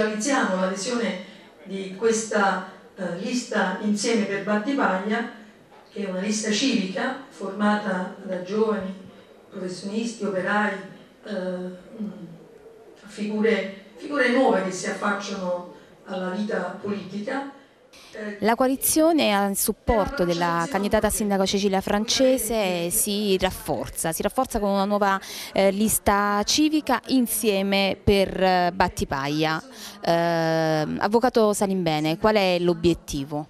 ufficializziamo l'adesione di questa eh, lista insieme per Battipaglia, che è una lista civica formata da giovani, professionisti, operai, eh, figure, figure nuove che si affacciano alla vita politica la coalizione a supporto della candidata sindaco Cecilia Francese si rafforza, si rafforza con una nuova eh, lista civica insieme per eh, Battipaglia. Eh, avvocato Salimbene, qual è l'obiettivo?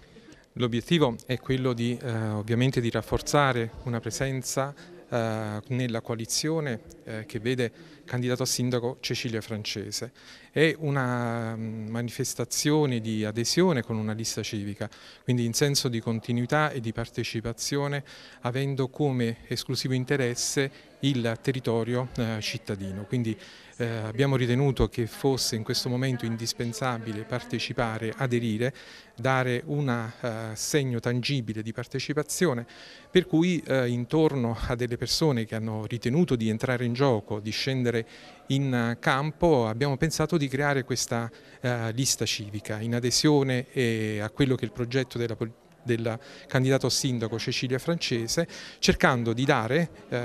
L'obiettivo è quello di, eh, ovviamente di rafforzare una presenza eh, nella coalizione eh, che vede candidato a sindaco Cecilia Francese. È una mm, manifestazione di adesione con una lista civica, quindi in senso di continuità e di partecipazione avendo come esclusivo interesse il territorio eh, cittadino. Quindi eh, abbiamo ritenuto che fosse in questo momento indispensabile partecipare, aderire, dare un eh, segno tangibile di partecipazione, per cui eh, intorno a delle persone che hanno ritenuto di entrare in gioco, di scendere in campo, abbiamo pensato di creare questa eh, lista civica in adesione eh, a quello che è il progetto della politica del candidato sindaco Cecilia Francese, cercando di dare eh,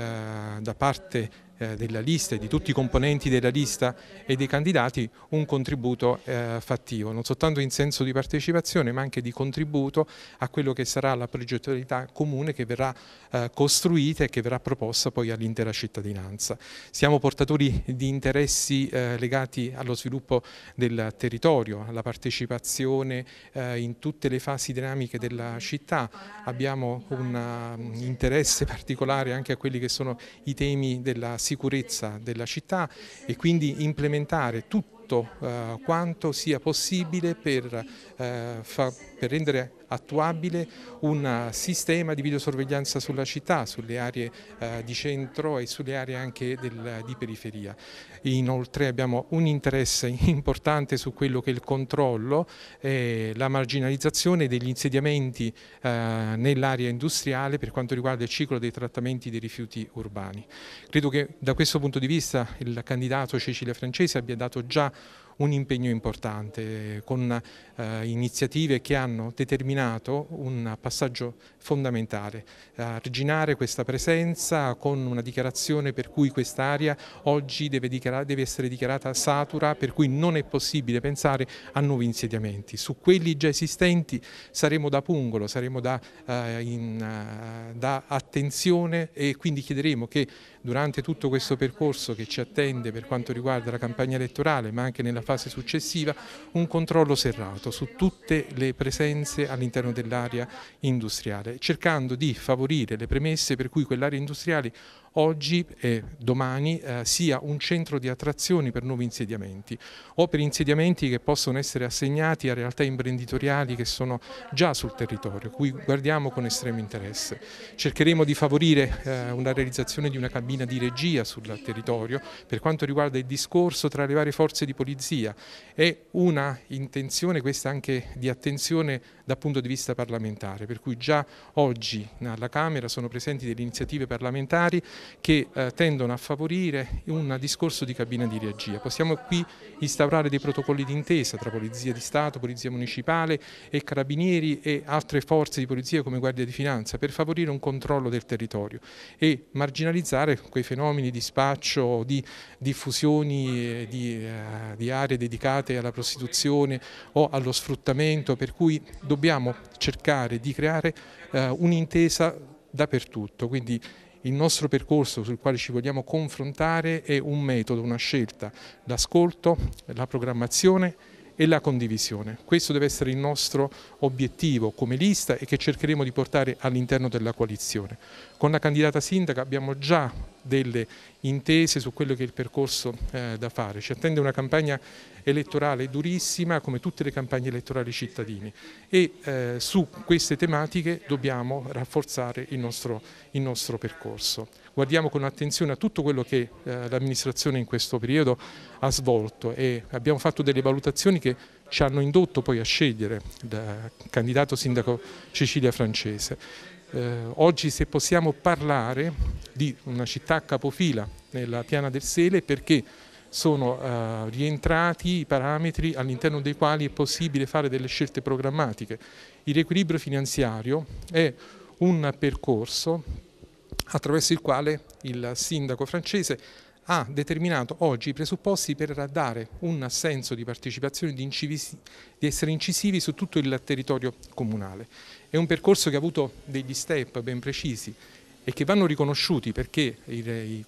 da parte eh, della lista e di tutti i componenti della lista e dei candidati un contributo eh, fattivo, non soltanto in senso di partecipazione ma anche di contributo a quello che sarà la progettualità comune che verrà eh, costruita e che verrà proposta poi all'intera cittadinanza. Siamo portatori di interessi eh, legati allo sviluppo del territorio, alla partecipazione eh, in tutte le fasi dinamiche della città, abbiamo un mm, interesse particolare anche a quelli che sono i temi della sicurezza della città e quindi implementare tutto eh, quanto sia possibile per, eh, per rendere attuabile un sistema di videosorveglianza sulla città, sulle aree eh, di centro e sulle aree anche del, di periferia. Inoltre abbiamo un interesse importante su quello che è il controllo e la marginalizzazione degli insediamenti eh, nell'area industriale per quanto riguarda il ciclo dei trattamenti dei rifiuti urbani. Credo che da questo punto di vista il candidato Cecilia Francese abbia dato già un impegno importante con eh, iniziative che hanno determinato un passaggio fondamentale, arginare questa presenza con una dichiarazione per cui quest'area oggi deve, deve, essere dichiarata satura, per cui non è possibile pensare a nuovi insediamenti. Su quelli già esistenti saremo da pungolo, saremo da, eh, in, eh, da attenzione e quindi chiederemo che durante tutto questo percorso che ci attende per quanto riguarda la campagna elettorale ma anche nella fase successiva, un controllo serrato su tutte le presenze all'interno dell'area industriale, cercando di favorire le premesse per cui quell'area industriale oggi e domani eh, sia un centro di attrazioni per nuovi insediamenti o per insediamenti che possono essere assegnati a realtà imprenditoriali che sono già sul territorio, cui guardiamo con estremo interesse. Cercheremo di favorire eh, una realizzazione di una cabina di regia sul territorio per quanto riguarda il discorso tra le varie forze di polizia e una intenzione, questa anche di attenzione dal punto di vista parlamentare, per cui già oggi alla Camera sono presenti delle iniziative parlamentari che eh, tendono a favorire un discorso di cabina di regia. Possiamo qui instaurare dei protocolli d'intesa tra Polizia di Stato, Polizia Municipale e Carabinieri e altre forze di polizia come Guardia di Finanza per favorire un controllo del territorio e marginalizzare quei fenomeni di spaccio, di diffusioni eh, di, eh, di aree dedicate alla prostituzione o allo sfruttamento, per cui dobbiamo cercare di creare eh, un'intesa dappertutto, quindi il nostro percorso sul quale ci vogliamo confrontare è un metodo, una scelta, l'ascolto, la programmazione e la condivisione. Questo deve essere il nostro obiettivo come lista e che cercheremo di portare all'interno della coalizione. Con la candidata sindaca abbiamo già delle intese su quello che è il percorso eh, da fare. Ci attende una campagna elettorale durissima come tutte le campagne elettorali cittadini e eh, su queste tematiche dobbiamo rafforzare il nostro, il nostro percorso guardiamo con attenzione a tutto quello che eh, l'amministrazione in questo periodo ha svolto e abbiamo fatto delle valutazioni che ci hanno indotto poi a scegliere il candidato sindaco Cecilia Francese. Eh, oggi se possiamo parlare di una città capofila nella piana del Sele perché sono eh, rientrati i parametri all'interno dei quali è possibile fare delle scelte programmatiche. Il riequilibrio finanziario è un percorso attraverso il quale il sindaco francese ha determinato oggi i presupposti per dare un senso di partecipazione, di, incivisi, di essere incisivi su tutto il territorio comunale. È un percorso che ha avuto degli step ben precisi, e che vanno riconosciuti perché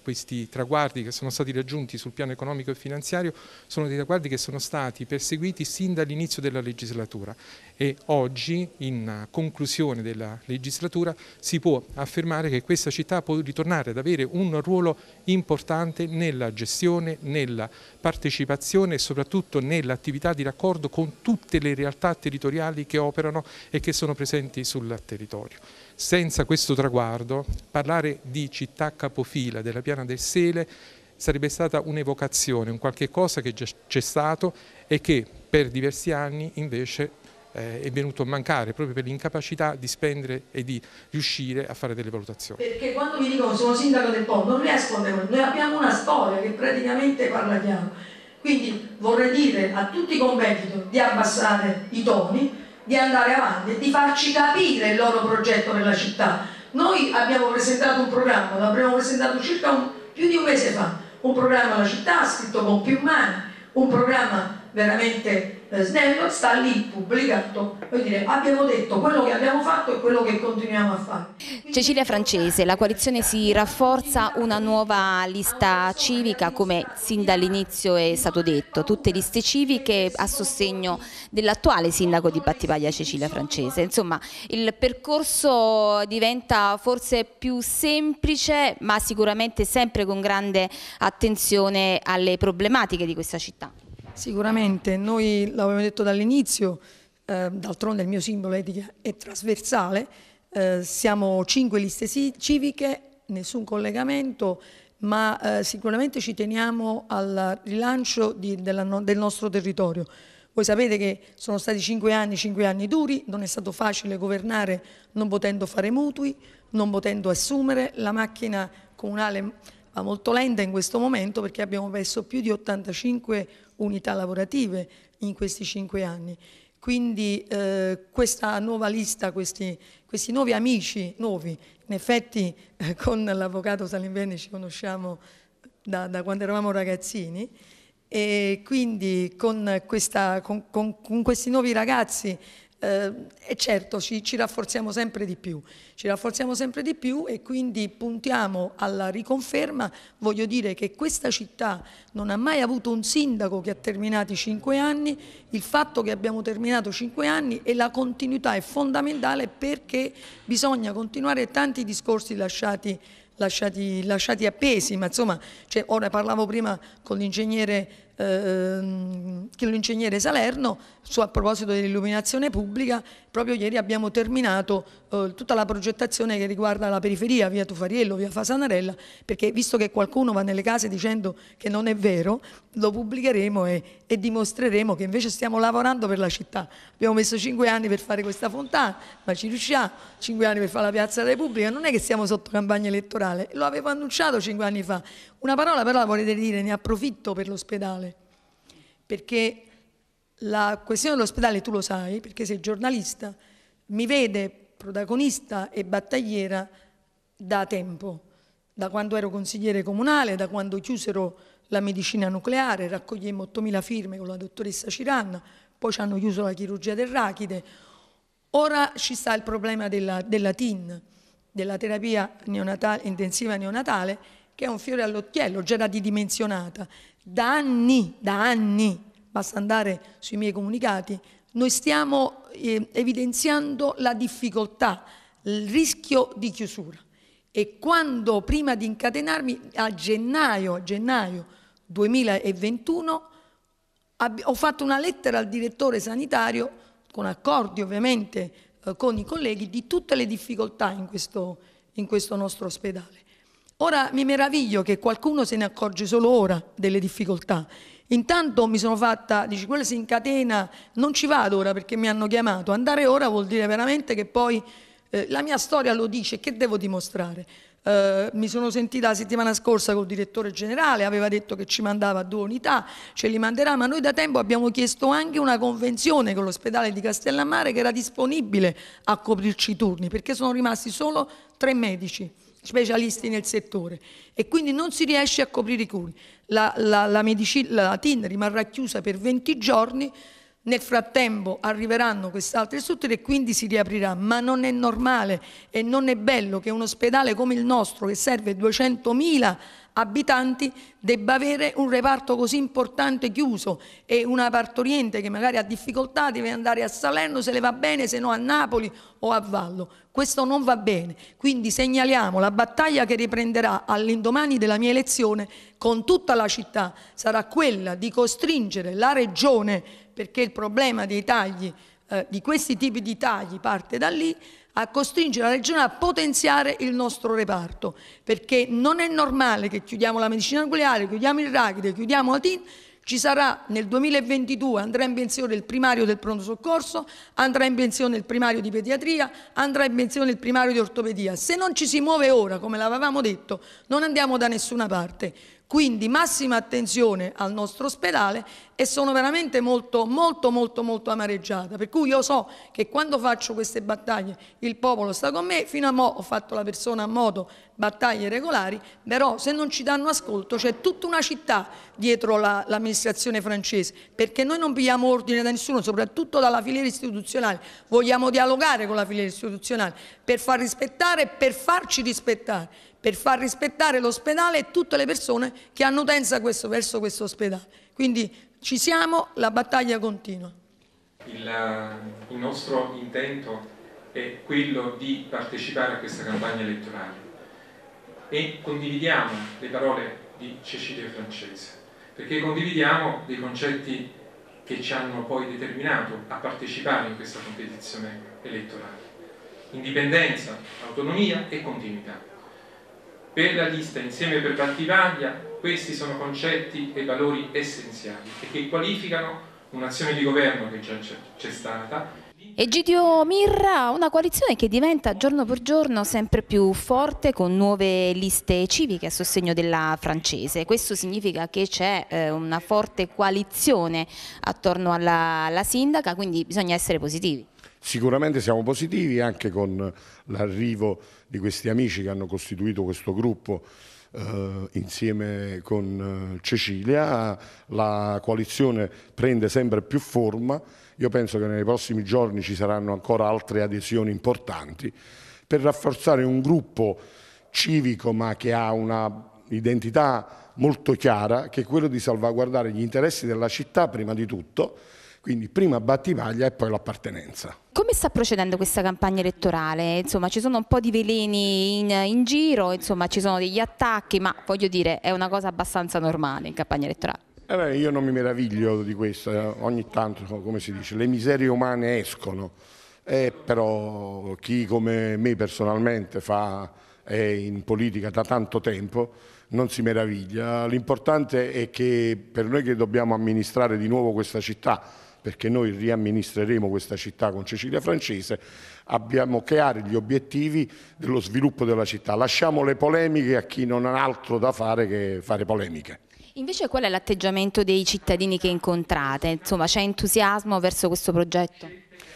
questi traguardi che sono stati raggiunti sul piano economico e finanziario sono dei traguardi che sono stati perseguiti sin dall'inizio della legislatura e oggi in conclusione della legislatura si può affermare che questa città può ritornare ad avere un ruolo importante nella gestione, nella partecipazione e soprattutto nell'attività di raccordo con tutte le realtà territoriali che operano e che sono presenti sul territorio. Senza questo traguardo parlare di città capofila della Piana del Sele sarebbe stata un'evocazione, un qualche cosa che c'è stato e che per diversi anni invece eh, è venuto a mancare proprio per l'incapacità di spendere e di riuscire a fare delle valutazioni. Perché quando mi dicono sono sindaco del Polo non riescono, noi abbiamo una storia che praticamente parla chiaro. Quindi vorrei dire a tutti i competitor di abbassare i toni, di andare avanti e di farci capire il loro progetto nella città noi abbiamo presentato un programma, l'abbiamo presentato circa un, più di un mese fa, un programma alla città scritto con più mani, un programma veramente eh, Snell sta lì pubblicato vuol dire abbiamo detto quello che abbiamo fatto e quello che continuiamo a fare. Cecilia Francese, la coalizione si rafforza una nuova lista civica come sin dall'inizio è stato detto, tutte liste civiche a sostegno dell'attuale sindaco di Battipaglia Cecilia Francese, insomma il percorso diventa forse più semplice ma sicuramente sempre con grande attenzione alle problematiche di questa città. Sicuramente, noi l'avevamo detto dall'inizio, eh, d'altronde il mio simbolo etica è trasversale, eh, siamo cinque liste civiche, nessun collegamento, ma eh, sicuramente ci teniamo al rilancio di, della, del nostro territorio. Voi sapete che sono stati cinque anni, cinque anni duri, non è stato facile governare non potendo fare mutui, non potendo assumere, la macchina comunale va molto lenta in questo momento perché abbiamo perso più di 85 unità lavorative in questi cinque anni. Quindi eh, questa nuova lista, questi, questi, nuovi amici, nuovi, in effetti eh, con l'avvocato Salimbeni ci conosciamo da, da, quando eravamo ragazzini e quindi con, questa, con, con, con questi nuovi ragazzi eh, e certo ci, ci rafforziamo sempre di più, ci rafforziamo sempre di più e quindi puntiamo alla riconferma, voglio dire che questa città non ha mai avuto un sindaco che ha terminato i cinque anni, il fatto che abbiamo terminato cinque anni e la continuità è fondamentale perché bisogna continuare tanti discorsi lasciati Lasciati, lasciati, appesi, ma insomma, cioè, ora parlavo prima con l'ingegnere Ehm, che l'ingegnere Salerno, su, a proposito dell'illuminazione pubblica, proprio ieri abbiamo terminato eh, tutta la progettazione che riguarda la periferia, via Tufariello, via Fasanarella, perché visto che qualcuno va nelle case dicendo che non è vero, lo pubblicheremo e, e dimostreremo che invece stiamo lavorando per la città. Abbiamo messo cinque anni per fare questa fontana, ma ci riusciamo, cinque anni per fare la Piazza della Repubblica, non è che siamo sotto campagna elettorale, lo avevo annunciato cinque anni fa. Una parola però la volete dire, ne approfitto per l'ospedale perché la questione dell'ospedale tu lo sai, perché sei giornalista, mi vede protagonista e battagliera da tempo, da quando ero consigliere comunale, da quando chiusero la medicina nucleare, raccogliemmo 8.000 firme con la dottoressa Ciranna, poi ci hanno chiuso la chirurgia del rachide, ora ci sta il problema della, della TIN, della terapia neonatale, intensiva neonatale, che è un fiore all'occhiello, già era ridimensionata. Da anni, da anni, basta andare sui miei comunicati, noi stiamo eh, evidenziando la difficoltà, il rischio di chiusura. E quando, prima di incatenarmi, a gennaio, a gennaio 2021, ho fatto una lettera al direttore sanitario, con accordi ovviamente eh, con i colleghi, di tutte le difficoltà in questo, in questo nostro ospedale. Ora mi meraviglio che qualcuno se ne accorge solo ora delle difficoltà. Intanto mi sono fatta, dici, quella si incatena, non ci vado ora perché mi hanno chiamato. Andare ora vuol dire veramente che poi eh, la mia storia lo dice, che devo dimostrare? Eh, mi sono sentita la settimana scorsa col direttore generale, aveva detto che ci mandava due unità, ce li manderà, ma noi da tempo abbiamo chiesto anche una convenzione con l'ospedale di Castellammare che era disponibile a coprirci i turni, perché sono rimasti solo tre medici specialisti nel settore e quindi non si riesce a coprire i curi. La, la, la, medicina, la TIN rimarrà chiusa per 20 giorni, nel frattempo arriveranno queste altre strutture e quindi si riaprirà, ma non è normale e non è bello che un ospedale come il nostro, che serve 200.000 abitanti debba avere un reparto così importante chiuso e una partoriente che magari ha difficoltà deve andare a Salerno se le va bene, se no a Napoli o a Vallo. Questo non va bene, quindi segnaliamo la battaglia che riprenderà all'indomani della mia elezione con tutta la città, sarà quella di costringere la regione, perché il problema dei tagli, eh, di questi tipi di tagli parte da lì, a costringere la Regione a potenziare il nostro reparto, perché non è normale che chiudiamo la medicina nucleare, chiudiamo il RACDE, chiudiamo la TIN, ci sarà nel 2022, andrà in pensione il primario del pronto soccorso, andrà in pensione il primario di pediatria, andrà in pensione il primario di ortopedia. Se non ci si muove ora, come l'avevamo detto, non andiamo da nessuna parte. Quindi massima attenzione al nostro ospedale e sono veramente molto, molto, molto, molto amareggiata. Per cui io so che quando faccio queste battaglie il popolo sta con me, fino a mo' ho fatto la persona a moto, battaglie regolari, però se non ci danno ascolto c'è tutta una città dietro l'amministrazione la, francese, perché noi non pigliamo ordine da nessuno, soprattutto dalla filiera istituzionale. Vogliamo dialogare con la filiera istituzionale per far rispettare e per farci rispettare per far rispettare l'ospedale e tutte le persone che hanno utenza questo, verso questo ospedale. Quindi ci siamo, la battaglia continua. Il, eh, il nostro intento è quello di partecipare a questa campagna elettorale e condividiamo le parole di Cecilia Francese perché condividiamo dei concetti che ci hanno poi determinato a partecipare in questa competizione elettorale. Indipendenza, autonomia e continuità. Per la lista insieme per Battivaglia questi sono concetti e valori essenziali e che qualificano un'azione di governo che già c'è stata Egidio Mirra, una coalizione che diventa giorno per giorno sempre più forte con nuove liste civiche a sostegno della francese. Questo significa che c'è eh, una forte coalizione attorno alla, alla, sindaca, quindi bisogna essere positivi. Sicuramente siamo positivi anche con l'arrivo di questi amici che hanno costituito questo gruppo eh, insieme con eh, Cecilia, la coalizione prende sempre più forma, io penso che nei prossimi giorni ci saranno ancora altre adesioni importanti per rafforzare un gruppo civico ma che ha un'identità molto chiara che è quello di salvaguardare gli interessi della città prima di tutto quindi prima Battivaglia e poi l'appartenenza. Come sta procedendo questa campagna elettorale? Insomma, ci sono un po' di veleni in, in giro, insomma, ci sono degli attacchi, ma voglio dire, è una cosa abbastanza normale in campagna elettorale. Eh beh, io non mi meraviglio di questo, ogni tanto, come si dice, le miserie umane escono, eh, però chi come me personalmente fa, è in politica da tanto tempo non si meraviglia, l'importante è che per noi che dobbiamo amministrare di nuovo questa città, perché noi riamministreremo questa città con Cecilia Francese, abbiamo chiari gli obiettivi dello sviluppo della città. Lasciamo le polemiche a chi non ha altro da fare che fare polemiche. Invece qual è l'atteggiamento dei cittadini che incontrate? Insomma, c'è entusiasmo verso questo progetto?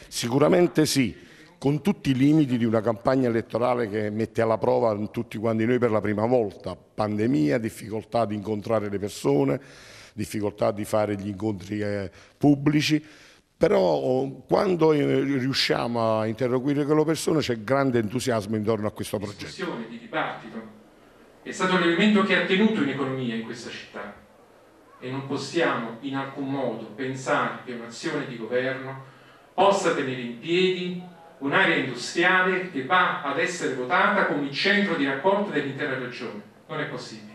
Sicuramente sì con tutti i limiti di una campagna elettorale che mette alla prova tutti quanti noi per la prima volta, pandemia, difficoltà di incontrare le persone, difficoltà di fare gli incontri eh, pubblici, però oh, quando eh, riusciamo a interloquire quelle persone c'è grande entusiasmo intorno a questo progetto. Discussione, di dibattito, è stato l'elemento che ha tenuto in economia in questa città e non possiamo in alcun modo pensare che un'azione di governo possa tenere in piedi un'area industriale che va ad essere votata come il centro di rapporto dell'intera regione. Non è possibile.